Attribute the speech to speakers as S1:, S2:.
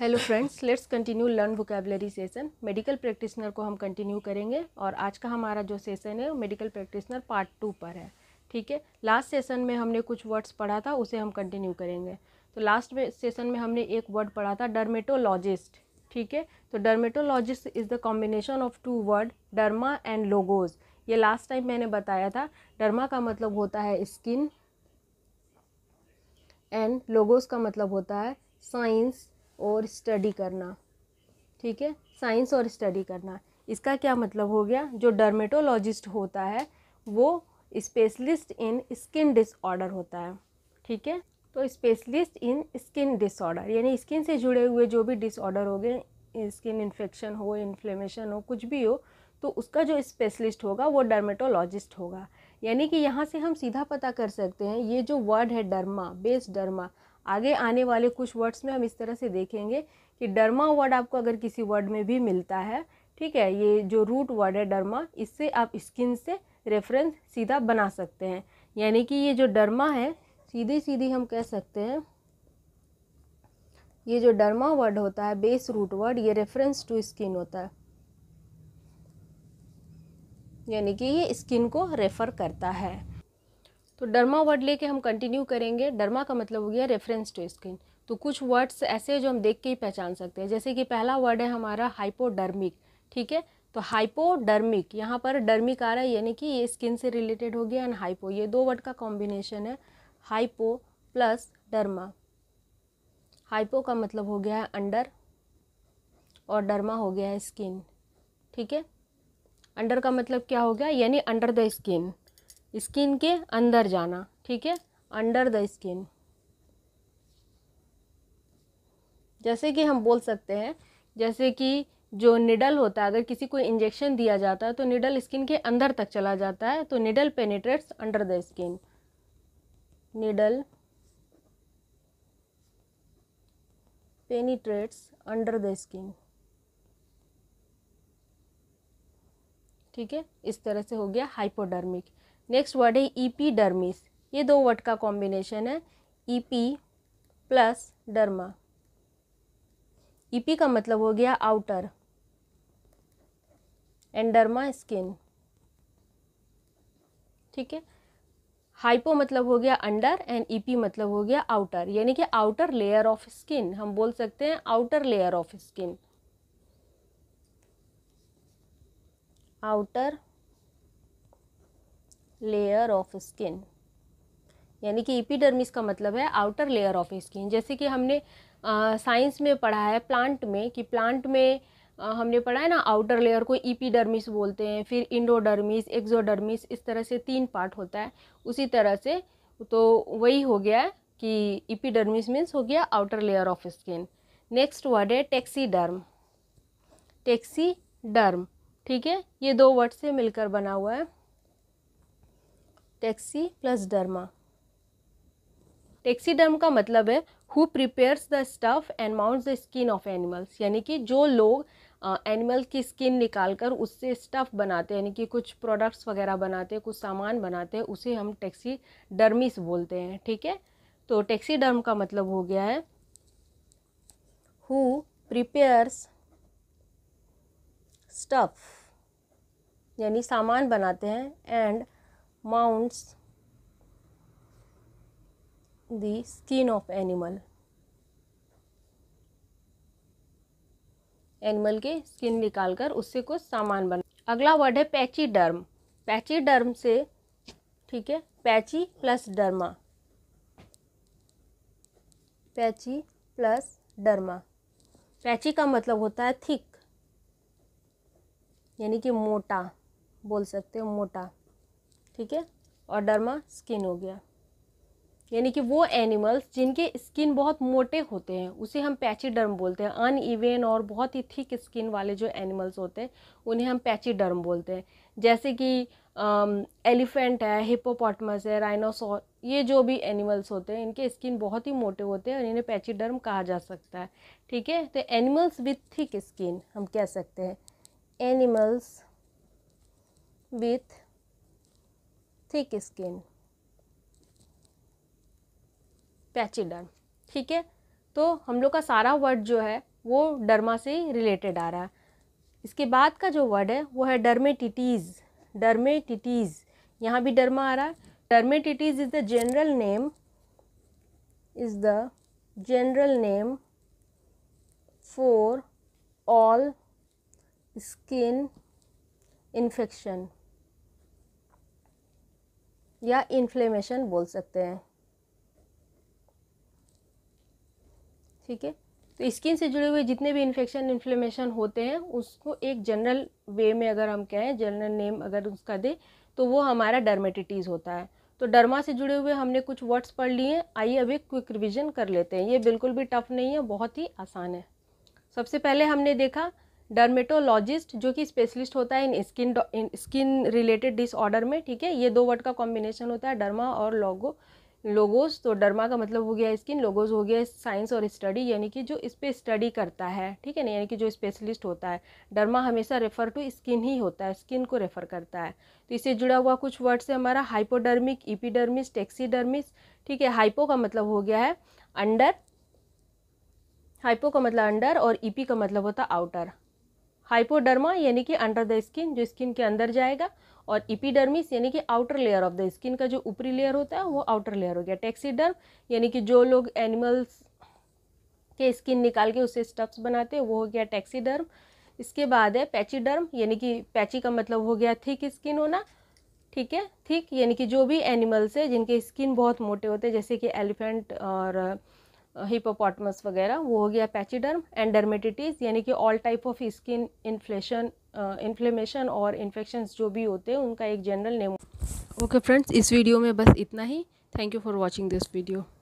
S1: hello friends let's continue learn vocabulary session medical practitioner को हम continue करेंगे और आज का हमारा जो सेशन है मेडिकल प्रैक्टिशनर पार्ट टू पर है ठीक है लास्ट सेशन में हमने कुछ वर्ड्स पढ़ा था उसे हम कंटिन्यू करेंगे तो लास्ट में सेशन में हमने एक वर्ड पढ़ा था डर्मेटोलॉजिस्ट ठीक है तो dermatologist is the combination of two word derma and logos ये लास्ट टाइम मैंने बताया था डर्मा का मतलब होता है स्किन एंड लोगोज का मतलब होता है साइंस और स्टडी करना ठीक है साइंस और स्टडी करना इसका क्या मतलब हो गया जो डर्मेटोलॉजिस्ट होता है वो स्पेशलिस्ट इन स्किन डिसऑर्डर होता है ठीक है तो स्पेशलिस्ट इन स्किन डिसऑर्डर यानी स्किन से जुड़े हुए जो भी डिसऑर्डर हो गए स्किन इन्फेक्शन हो इन्फ्लेमेशन हो कुछ भी हो तो उसका जो स्पेशलिस्ट होगा वो डर्मेटोलॉजिस्ट होगा यानी कि यहाँ से हम सीधा पता कर सकते हैं ये जो वर्ड है डर्मा बेस डर्मा आगे आने वाले कुछ वर्ड्स में हम इस तरह से देखेंगे कि डर्मा वर्ड आपको अगर किसी वर्ड में भी मिलता है ठीक है ये जो रूट वर्ड है डर्मा इससे आप स्किन से रेफरेंस सीधा बना सकते हैं यानी कि ये जो डर्मा है सीधे सीधे हम कह सकते हैं ये जो डर्मा वर्ड होता है बेस रूट वर्ड ये रेफरेंस टू स्किन होता है यानी कि ये स्किन को रेफ़र करता है तो डर्मा वर्ड लेके हम कंटिन्यू करेंगे डर्मा का मतलब हो गया रेफरेंस टू स्किन तो कुछ वर्ड्स ऐसे जो हम देख के ही पहचान सकते हैं जैसे कि पहला वर्ड है हमारा हाइपोडर्मिक ठीक है तो हाइपोडर्मिक यहाँ पर डर्मिक आ रहा है यानी कि ये स्किन से रिलेटेड हो गया एंड हाइपो ये दो वर्ड का कॉम्बिनेशन है हाइपो प्लस डर्मा हाइपो का मतलब हो गया है अंडर और डर्मा हो गया है स्किन ठीक है अंडर का मतलब क्या हो गया यानी अंडर द स्किन स्किन के अंदर जाना ठीक है अंडर द स्किन जैसे कि हम बोल सकते हैं जैसे कि जो निडल होता है अगर किसी को इंजेक्शन दिया जाता है तो निडल स्किन के अंदर तक चला जाता है तो needle penetrates under the skin needle penetrates under the skin ठीक है इस तरह से हो गया हाइपोडर्मिक नेक्स्ट वर्ड है ईपी e डर्मिस ये दो वर्ड का कॉम्बिनेशन है ईपी प्लस डर्मा ईपी का मतलब हो गया आउटर एंड डर्मा स्किन ठीक है हाइपो मतलब हो गया अंडर एंड ईपी मतलब हो गया आउटर यानी कि आउटर लेयर ऑफ स्किन हम बोल सकते हैं outer layer of skin outer layer of skin यानी कि इपीडर्मिस का मतलब है आउटर लेयर ऑफ स्किन जैसे कि हमने साइंस में पढ़ा है प्लांट में कि प्लांट में आ, हमने पढ़ा है ना आउटर लेयर को इपीडर्मिस बोलते हैं फिर इंडोडर्मिस एक्जोडर्मिस इस तरह से तीन पार्ट होता है उसी तरह से तो वही हो गया कि इपीडर्मिस मीन्स हो गया outer layer of skin next word है टेक्सीडर्म टेक्सीडर्म ठीक है ये दो वर्ड से मिलकर बना हुआ है टैक्सी प्लस डर्मा टैक्सीडर्म का मतलब है who prepares the stuff and mount the skin of animals यानी कि जो लोग एनिमल की स्किन निकाल कर उससे स्टफ़ बनाते हैं यानी कि कुछ प्रोडक्ट्स वगैरह बनाते हैं कुछ सामान बनाते हैं उसे हम टैक्सी डर्मिस बोलते हैं ठीक है तो टैक्सी डर्म का मतलब हो गया है हु प्रिपेयर्स स्टफ़ यानी सामान बनाते हैं and mounts the skin of animal animal के स्किन निकालकर उससे कुछ सामान बना अगला वर्ड है पैची डर्म पैची डर्म से ठीक है pachy plus derma pachy plus derma pachy का मतलब होता है थिक यानी कि मोटा बोल सकते हो मोटा ठीक है और डर्मा स्किन हो गया यानी कि वो एनिमल्स जिनके स्किन बहुत मोटे होते हैं उसे हम पैचीडर्म बोलते हैं अन इवेन और बहुत ही थिक स्किन वाले जो एनिमल्स होते हैं उन्हें हम पैचीडर्म बोलते हैं जैसे कि एलिफेंट है हिपोपोटमस है राइनोसोर ये जो भी एनिमल्स होते हैं इनके स्किन बहुत ही मोटे होते हैं और इन्हें पैचीडर्म कहा जा सकता है ठीक है तो एनिमल्स विथ थिक स्किन हम कह सकते हैं animals with thick skin pachyderm ठीक है तो हम लोग का सारा वर्ड जो है वो डर्मा से रिलेटेड आ रहा है इसके बाद का जो वर्ड है वो है डर्मेटिटीज़ डर्मेटिटीज़ यहाँ भी डर्मा आ रहा है dermatitis is the general name is the general name for all skin infection या इन्फ्लेमेशन बोल सकते हैं ठीक है तो स्किन से जुड़े हुए जितने भी इन्फेक्शन इन्फ्लेमेशन होते हैं उसको एक जनरल वे में अगर हम कहें जनरल नेम अगर उसका दें तो वो हमारा डर्मेटिटीज़ होता है तो डर्मा से जुड़े हुए हमने कुछ वर्ड्स पढ़ लिए हैं आइए अब एक क्विक रिविजन कर लेते हैं ये बिल्कुल भी टफ नहीं है बहुत ही आसान है सबसे पहले हमने देखा डर्मेटोलॉजिस्ट जो कि स्पेशलिस्ट होता है in skin skin related disorder में ठीक है ये दो वर्ड का कॉम्बिनेशन होता है डर्मा और लोगो लोगोस तो डर्मा का मतलब हो गया स्किन लोगोस हो गया साइंस और स्टडी यानी कि जो इस पर स्टडी करता है ठीक है ना यानी कि जो स्पेशलिस्ट होता है डर्मा हमेशा रेफर टू स्किन ही होता है स्किन को रेफर करता है तो इससे जुड़ा हुआ कुछ वर्ड्स है हमारा हाइपोडर्मिक इपीडर्मिस टेक्सीडर्मिस ठीक है हाइपो का मतलब हो गया है अंडर हाइपो का मतलब अंडर और ईपी का मतलब होता है आउटर हाइपोडर्मा यानी कि अंडर द स्किन जो स्किन के अंदर जाएगा और इपीडर्मिस यानी कि outer layer of the skin का जो ऊपरी लेयर होता है वो आउटर लेयर हो गया टेक्सीडर्म यानी कि जो लोग एनिमल्स के स्किन निकाल के उसे स्टफ्स बनाते हैं वो हो गया टैक्सीडर्म इसके बाद है पैचीडर्म यानी कि पैची का मतलब हो गया थिक स्किन होना ठीक है थिक यानी कि जो भी एनिमल्स है जिनके स्किन बहुत मोटे होते हैं जैसे कि एलिफेंट और हिपोपोटमस वगैरह वो हो गया पैचीडर्म एंड डर्मेटिटीज़ यानी कि all type of skin inflation inflammation और इन्फेक्शन जो भी होते हैं उनका एक जनरल नेम ओके फ्रेंड्स इस वीडियो में बस इतना ही thank you for watching this video